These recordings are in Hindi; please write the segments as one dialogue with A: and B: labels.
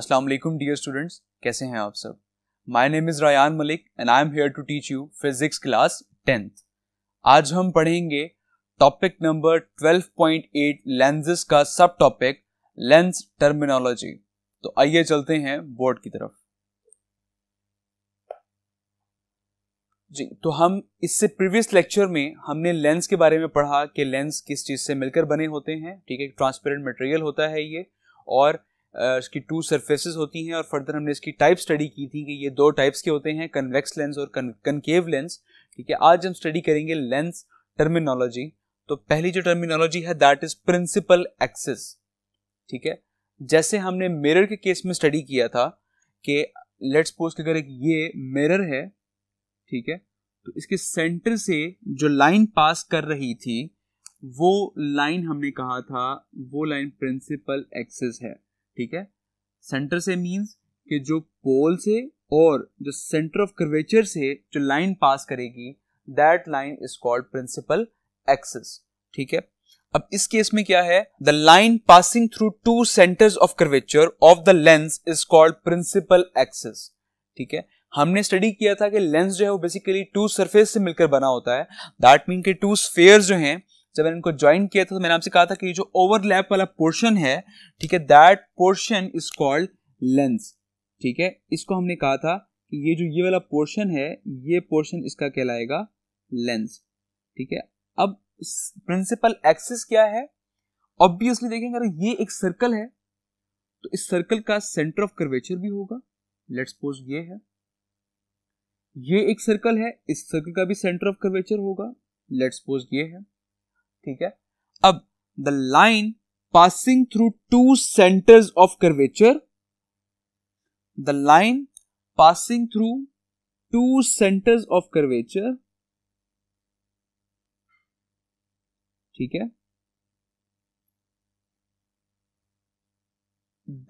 A: अस्सलाम वालेकुम डियर स्टूडेंट्स कैसे हैं आप सब my name is Ryan Malik and I am here to teach you physics class tenth आज हम पढ़ेंगे टॉपिक नंबर 12.8 लेंजेस का सब टॉपिक लेंस टर्मिनोलॉजी तो आइए चलते हैं बोर्ड की तरफ जी तो हम इससे प्रीवियस लेक्चर में हमने लेंस के बारे में पढ़ा कि लेंस किस चीज़ से मिलकर बने होते हैं ठीक है ट्रांसपेरेंट मटेरियल होता है ये और इसकी टू सरफेसेस होती हैं और फर्दर हमने इसकी टाइप स्टडी की थी कि ये दो टाइप्स के होते हैं कन्वेक्स लेंस और कनकेव लेंस ठीक है आज हम स्टडी करेंगे लेंस टर्मिनोलॉजी तो पहली जो टर्मिनोलॉजी है दैट इज प्रिंसिपल एक्सिस ठीक है जैसे हमने मिरर के केस में स्टडी किया था कि लेट्स पोज अगर एक ये मिरर है ठीक है तो इसके सेंटर से जो लाइन पास कर रही थी वो लाइन हमने कहा था वो लाइन प्रिंसिपल एक्सिस है ठीक है सेंटर से मीन्स कि जो पोल से और जो सेंटर ऑफ कर्वेचर से जो लाइन पास करेगी that line is called principal axis ठीक है अब इस केस में क्या है the line passing through two centres of curvature of the lens is called principal axis ठीक है हमने स्टडी किया था कि लेंस जो है वो बेसिकली टू सरफेस से मिलकर बना होता है दैट मीन के टू स्फेयर जो हैं जब मैंने इनको ज्वाइन किया था तो मैंने आपसे कहा था कि जो ओवरलैप वाला पोर्शन है ठीक है that portion is called lens ठीक है इसको हमने कहा था कि ये जो ये वाला पोर्शन है ये पोर्शन इसका कहलाएगा लेंस ठीक है अब प्रिंसिपल एक्सिस क्या है ऑब्वियसली देखेंगे अगर ये एक सर्कल है तो इस सर्कल का सेंटर ऑफ कर्वेचर भी होगा लेट्स सपोज ये है ये एक सर्कल है इस सर्कल का भी सेंटर ऑफ कर्वेचर होगा लेट्स सपोज ये है ठीक है अब the line passing through two centres of curvature the line passing through two centres of curvature ठीक है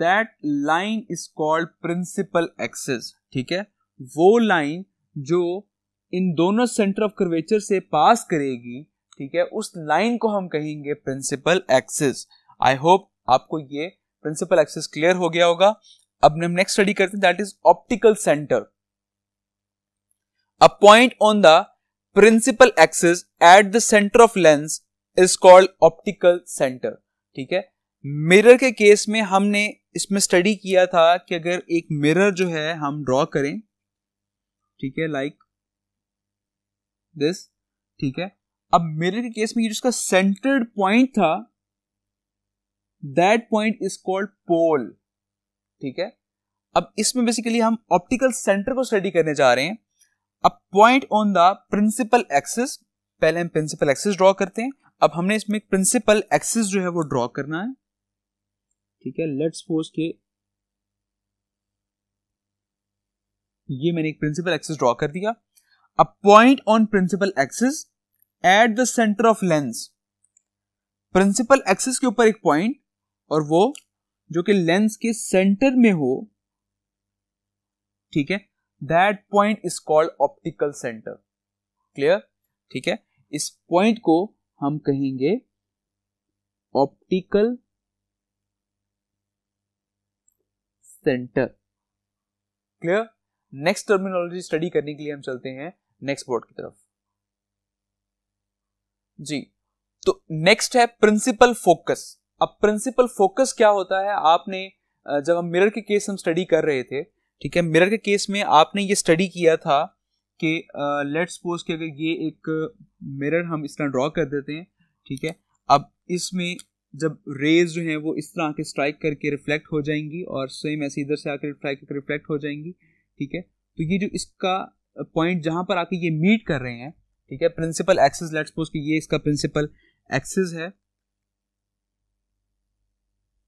A: that line is called principal axis ठीक है वो लाइन जो इन दोनों सेंटर ऑफ कर्वेचर से पास करेगी ठीक है उस लाइन को हम कहेंगे प्रिंसिपल एक्सिस आई होप आपको ये प्रिंसिपल एक्सिस क्लियर हो गया होगा अब हम नेक्स्ट स्टडी करते हैं that is optical centre a point on the principal axis at the centre of lens is called optical centre ठीक है मिरर के केस में हमने इसमें स्टडी किया था कि अगर एक मिरर जो है हम ड्रॉ करें ठीक है लाइक दिस ठीक है अब मिरर के केस में ये जिसका सेंटर्ड पॉइंट था that point is called pole ठीक है अब इसमें बेसिकली हम ऑप्टिकल सेंटर को स्टडी करने जा रहे हैं अब point on the principal axis पहले हम प्रिंसिपल एक्सिस ड्रॉ करते हैं अब हमने इसमें प्रिंसिपल एक्सिस जो है वो ड्रॉ करना है ठीक है लेट्स सपोज के ये मैंने एक प्रिंसिपल एक्सिस ड्रॉ कर दिया a point on principal axis at the centre of lens principal axis के ऊपर एक पॉइंट और वो जो कि लेंस के सेंटर में हो ठीक है that point is called optical centre clear ठीक है इस पॉइंट को हम कहेंगे optical centre clear next terminology study करने के लिए हम चलते हैं नेक्स्ट बोर्ड की तरफ जी तो नेक्स्ट है प्रिंसिपल फोकस अब प्रिंसिपल फोकस क्या होता है आपने जब हम मिरर के केस हम स्टडी कर रहे थे ठीक है मिरर के केस में आपने ये स्टडी किया था कि लेट्स सपोज कि अगर ये एक मिरर हम इस तरह ड्रॉ कर देते हैं ठीक है अब इसमें जब रेज जो हैं वो इस तरह आके स्ट्राइक करके रिफ्लेक्ट हो जाएंगी और सेम ऐसे इधर से आकर स्ट्राइक करके रिफ्लेक्ट हो जाएंगी ठीक है तो ये जो इसका पॉइंट जहाँ पर आके ये मीट कर रहे हैं ठीक है प्रिंसिपल एक्सिस लेट्स सपोज कि ये इसका प्रिंसिपल एक्सिस है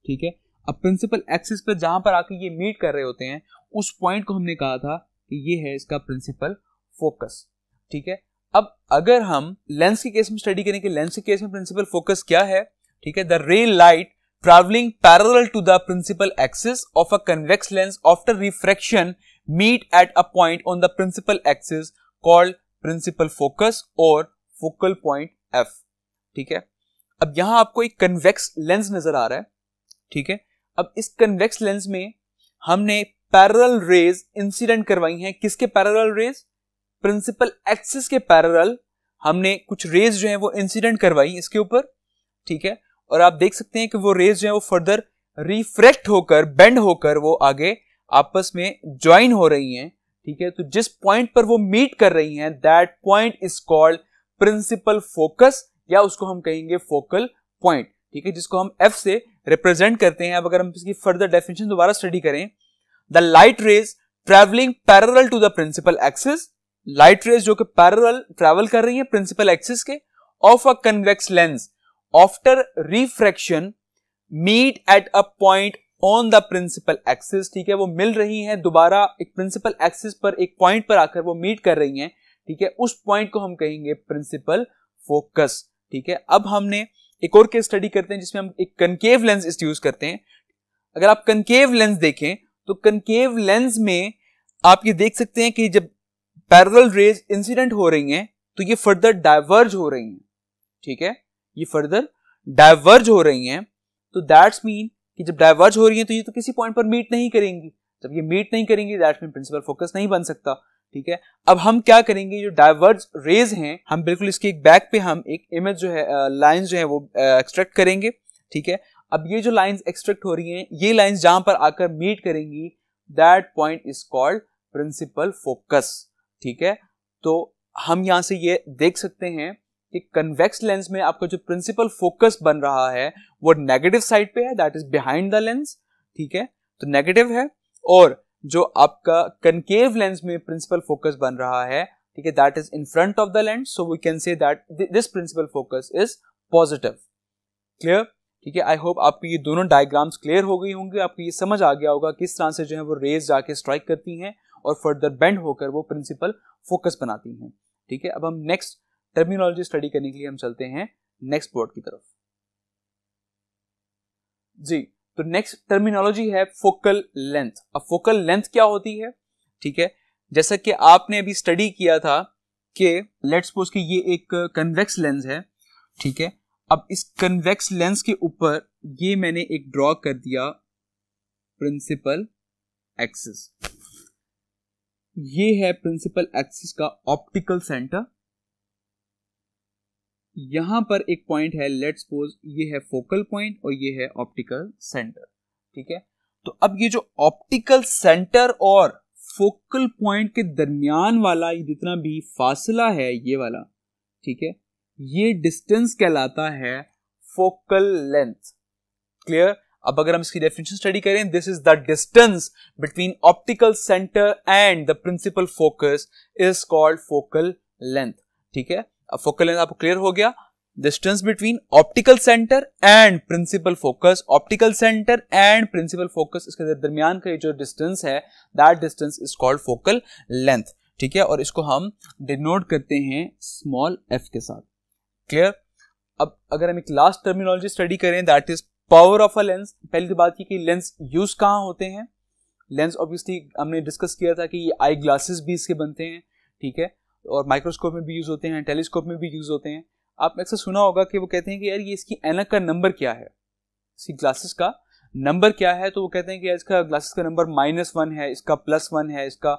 A: ठीक है अब प्रिंसिपल एक्सिस पर जहां पर आके ये मीट कर रहे होते हैं उस पॉइंट को हमने कहा था कि ये है इसका प्रिंसिपल फोकस ठीक है अब अगर हम लेंस के केस में स्टडी करें कि लेंस के केस में प्रिंसिपल फोकस क्या है ठीक है the ray light travelling parallel to the principal axis of a convex lens after refraction meet at a point on the principal axis called principal focus और फोकल पॉइंट एफ ठीक है अब यहां आपको एक कन्वेक्स लेंस नजर आ रहा है ठीक है अब इस कन्वेक्स लेंस में हमने पैरल रेज इंसिडेंट करवाई हैं किसके पैरल रेज प्रिंसिपल एक्सिस के पैरल हमने कुछ रेज जो है वो इंसिडेंट करवाई इसके ऊपर ठीक है और आप देख सकते हैं कि वो रेज जो है वो फर्दर रिफ्रेक्ट होकर बेंड होकर वो आगे आपस में ज्वाइन हो रही हैं ठीक है तो जिस पॉइंट पर वो मीट कर रही हैं that point is called principal focus या उसको हम कहेंगे फोकल पॉइंट ठीक है जिसको हम एफ से रिप्रेजेंट करते हैं अब अगर हम इसकी फर्दर डेफिनेशन दोबारा स्टडी करें the light rays travelling parallel to the principal axis light rays जो कि पैरल ट्रेवल कर रही है प्रिंसिपल एक्सिस के of a convex lens after refraction meet at a point on the principal axis ठीक है वो मिल रही हैं दोबारा एक प्रिंसिपल एक्सिस पर एक पॉइंट पर आकर वो मीट कर रही हैं ठीक है उस पॉइंट को हम कहेंगे प्रिंसिपल फोकस ठीक है अब हमने एक और केस स्टडी करते हैं जिसमें हम एक कनकेव लेंस यूज करते हैं अगर आप कनकेव लेंस देखें तो कनकेव लेंस में आप ये देख सकते हैं कि जब पैरल रेज इंसिडेंट हो रही हैं तो ये फर्दर डाइवर्ज हो रही हैं ठीक है ये फर्दर डाइवर्ज हो रही हैं तो दैट्स मीन कि जब डाइवर्ज हो रही है तो ये तो किसी पॉइंट पर मीट नहीं करेंगी जब ये मीट नहीं करेंगी दैट मीन प्रिंसिपल फोकस नहीं बन सकता ठीक है अब हम क्या करेंगे जो डाइवर्ज रेज हैं हम बिल्कुल इसके एक बैक पे हम एक इमेज जो है लाइंस जो है वो एक्सट्रैक्ट करेंगे ठीक है अब ये जो लाइंस एक्सट्रैक्ट हो रही हैं ये लाइंस जहां पर आकर मीट करेंगी that point is called principal focus ठीक है तो हम यहां से ये देख सकते हैं कि कन्वेक्स लेंस में आपका जो प्रिंसिपल फोकस बन रहा है वो नेगेटिव साइड पे है that is behind the lens ठीक है तो नेगेटिव है और जो आपका कनकेव लेंस में प्रिंसिपल फोकस बन रहा है ठीक है that is in front of the lens so we can say that this principal focus is positive clear ठीक है आई होप आपकी ये दोनों डायग्राम्स क्लियर हो गई होंगी आपको ये समझ आ गया होगा किस तरह से जो है वो रेज जाके स्ट्राइक करती हैं और फर्दर बेंड होकर वो प्रिंसिपल फोकस बनाती हैं ठीक है अब हम नेक्स्ट टर्मिनोलॉजी स्टडी करने के लिए हम चलते हैं नेक्स्ट बोर्ड की तरफ जी तो नेक्स्ट टर्मिनोलॉजी है फोकल लेंथ अब फोकल लेंथ क्या होती है ठीक है जैसा कि आपने अभी स्टडी किया था कि लेट्स सपोज कि ये एक कन्वेक्स लेंस है ठीक है अब इस कन्वेक्स लेंस के ऊपर ये मैंने एक ड्रॉ कर दिया प्रिंसिपल एक्सिस ये है प्रिंसिपल एक्सिस का ऑप्टिकल सेंटर यहां पर एक पॉइंट है लेट सपोज ये है फोकल पॉइंट और ये है ऑप्टिकल सेंटर ठीक है तो अब ये जो ऑप्टिकल सेंटर और फोकल पॉइंट के दरमियान वाला जितना भी फासला है ये वाला ठीक है ये डिस्टेंस कहलाता है फोकल लेंथ क्लियर अब अगर हम इसकी डेफिनेशन स्टडी करें this is the distance between optical centre and the principal focus is called focal length ठीक है अब फोकल लेंथ आपको क्लियर हो गया distance between optical centre and principal focus optical centre and principal focus इसके दरमियान का जो डिस्टेंस है that distance is called focal length ठीक है और इसको हम डिनोट करते हैं स्मॉल एफ के साथ क्लियर अब अगर हम एक लास्ट टर्मिनोलॉजी स्टडी करें that is power of a lens पहली तो बात की कि लेंस यूज कहाँ होते हैं लेंस ऑब्वियसली हमने डिस्कस किया था कि ये आई ग्लासेस भी इसके बनते हैं ठीक है और माइक्रोस्कोप में भी यूज़ होते हैं टेलीस्कोप में भी यूज़ होते हैं आपने अक्सर सुना होगा कि वो कहते हैं कि यार ये इसकी एनक का नंबर क्या है इसकी ग्लासेस का नंबर क्या है तो वो कहते हैं कि इसका ग्लासेस का नंबर माइनस वन है इसका प्लस वन है इसका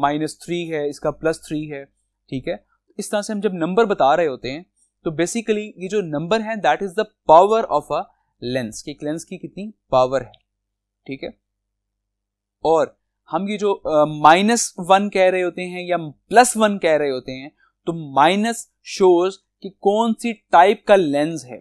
A: माइनस थ्री है इसका प्लस थ्री है ठीक है इस तरह से हम जब नंबर बता रहे होते हैं तो बेसिकली ये जो नंबर है that is the power of a lens कि एक लेंस की कितनी पावर है ठीक है और हम ये जो माइनस वन कह रहे होते हैं या प्लस वन कह रहे होते हैं तो माइनस शोज कि कौन सी टाइप का लेंस है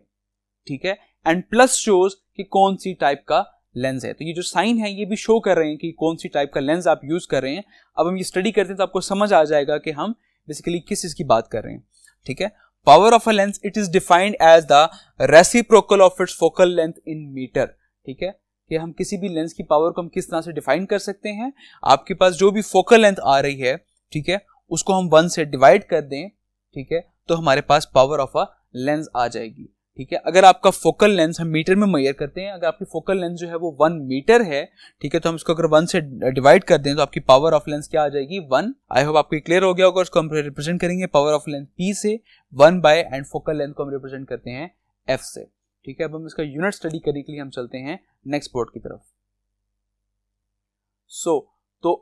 A: ठीक है एंड प्लस शोज कि कौन सी टाइप का लेंस है तो ये जो साइन है ये भी शो कर रहे हैं कि कौन सी टाइप का लेंस आप यूज कर रहे हैं अब हम ये स्टडी करते हैं तो आपको समझ आ जाएगा कि हम बेसिकली किस चीज की बात कर रहे हैं ठीक है power of a lens it is defined as the reciprocal of its focal length in metre ठीक है कि हम किसी भी लेंस की पावर को हम किस तरह से डिफाइन कर सकते हैं आपके पास जो भी फोकल लेंथ आ रही है ठीक है उसको हम वन से डिवाइड कर दें ठीक है तो हमारे पास पावर ऑफ अ लेंस आ जाएगी ठीक है अगर आपका फोकल लेंस हम मीटर में मैयर करते हैं अगर आपकी फोकल लेंस जो है वो वन मीटर है ठीक है तो हम इसको अगर वन से डिवाइड कर दें तो आपकी पावर ऑफ लेंस क्या आ जाएगी वन आई होप आपको क्लियर हो गया होगा उसको हम रिप्रेजेंट करेंगे पावर ऑफ लेंस पी से one by and focal length को हम रिप्रेजेंट करते हैं एफ से ठीक है अब हम इसका यूनिट स्टडी करने के लिए हम चलते हैं नेक्स्ट पोर्ट की तरफ सो so, तो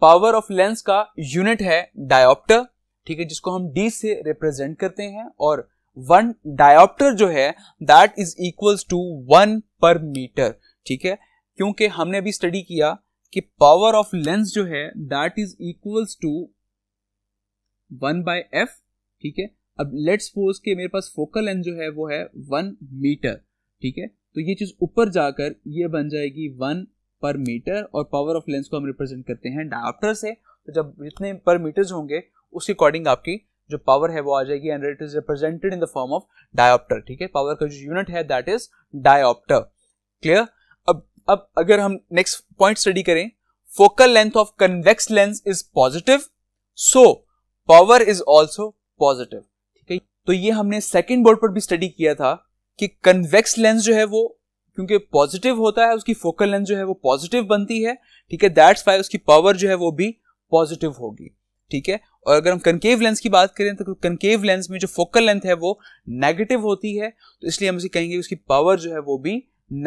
A: पावर ऑफ लेंस का यूनिट है डायोप्टर ठीक है जिसको हम डी से रिप्रेजेंट करते हैं और वन डायोप्टर जो है that is equals to one per metre ठीक है क्योंकि हमने अभी स्टडी किया कि पावर ऑफ लेंस जो है that is equals to one by F ठीक है अब लेट्स सपोज के मेरे पास फोकल लेंथ जो है वो है वन मीटर ठीक है तो ये चीज़ ऊपर जाकर ये बन जाएगी वन पर मीटर और पावर ऑफ लेंस को हम रिप्रेजेंट करते हैं डायोप्टर से तो जब जितने पर मीटर्स होंगे उसके अकॉर्डिंग आपकी जो पावर है वो आ जाएगी and it is represented in the form of dioptre ठीक है पावर का जो यूनिट है दैट इज डायोप्टर क्लियर अब अब अगर हम नेक्स्ट पॉइंट स्टडी करें focal length of convex lens is positive so power is also positive ठीक है तो ये हमने सेकेंड बोर्ड पर भी स्टडी किया था कि कन्वेक्स लेंस जो है वो क्योंकि पॉजिटिव होता है उसकी फोकल लेंस जो है वो पॉजिटिव बनती है ठीक है दैट्स वाई उसकी पावर जो है वो भी पॉजिटिव होगी ठीक है और अगर हम कनकेव लेंस की बात करें तो कनकेव लेंस में जो फोकल लेंथ है वो नेगेटिव होती है तो इसलिए हम इसे कहेंगे उसकी पावर जो है वो भी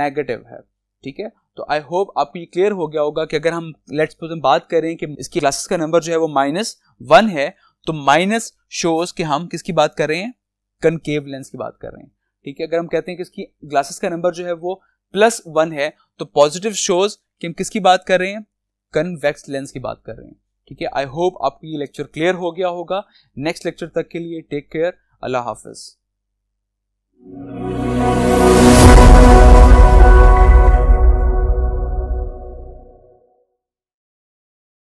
A: नेगेटिव है ठीक है तो आई होप आपको ये क्लियर हो गया होगा कि अगर हम लेट्स हम बात करें कि इसकी क्लासेस का नंबर जो है वो माइनस वन है तो माइनस शोज कि हम किसकी बात कर रहे हैं कनकेव लेंस की बात कर रहे हैं ठीक है अगर हम कहते हैं कि इसकी ग्लासेस का नंबर जो है वो प्लस वन है तो पॉजिटिव शोज कि हम किसकी बात कर रहे हैं कन्वेक्स लेंस की बात कर रहे हैं ठीक है आई होप आपको ये लेक्चर क्लियर हो गया होगा नेक्स्ट लेक्चर तक के लिए टेक केयर अल्लाह हाफिज़